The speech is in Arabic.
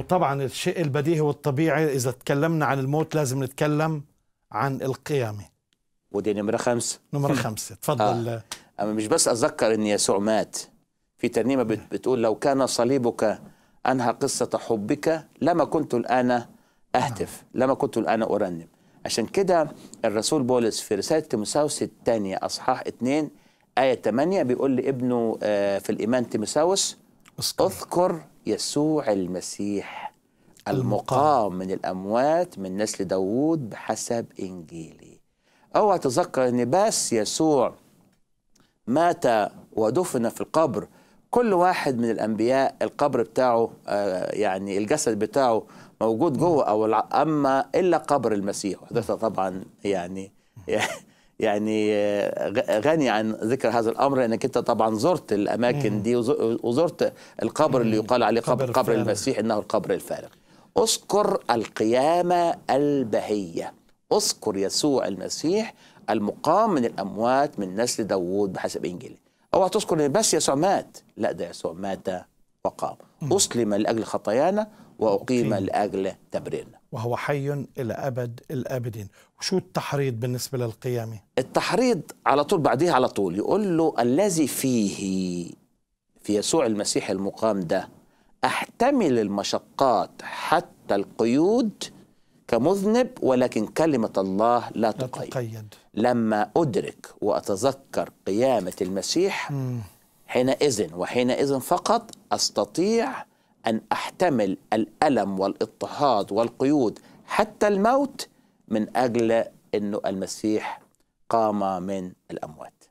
وطبعا الشيء البديهي والطبيعي اذا تكلمنا عن الموت لازم نتكلم عن القيامه ودي نمره خمسه نمره خمسه تفضل آه. اما مش بس اتذكر ان يسوع مات في ترنيمه بتقول لو كان صليبك انهى قصه حبك لما كنت الان اهتف نعم. لما كنت الان ارنم عشان كده الرسول بولس في رساله تيموساوس الثانيه اصحاح 2 ايه 8 بيقول لابنه آه، في الايمان تيموساوس اذكر يسوع المسيح المقام من الأموات من نسل داوود بحسب إنجيلي أوعى تذكر أن بس يسوع مات ودفن في القبر كل واحد من الأنبياء القبر بتاعه آه، يعني الجسد بتاعه موجود جوه أو أما إلا قبر المسيح وده طبعا يعني, يعني يعني آه، غني عن ذكر هذا الامر لانك انت طبعا زرت الاماكن دي وزرت القبر اللي يقال عليه قبر, قبر, المسيح انه القبر الفارغ اذكر القيامه البهيه اذكر يسوع المسيح المقام من الاموات من نسل داوود بحسب انجيل اوعى تذكر ان بس يسوع مات لا ده يسوع مات وقام اسلم لاجل خطايانا واقيم لاجل تبريرنا وهو حي إلى أبد الآبدين وشو التحريض بالنسبة للقيامة؟ التحريض على طول بعديه على طول يقول له الذي فيه في يسوع المسيح المقام ده أحتمل المشقات حتى القيود كمذنب ولكن كلمة الله لا تقيد, لا تقيد. لما أدرك وأتذكر قيامة المسيح حينئذ وحينئذ فقط أستطيع أن أحتمل الألم والاضطهاد والقيود حتى الموت من أجل أن المسيح قام من الأموات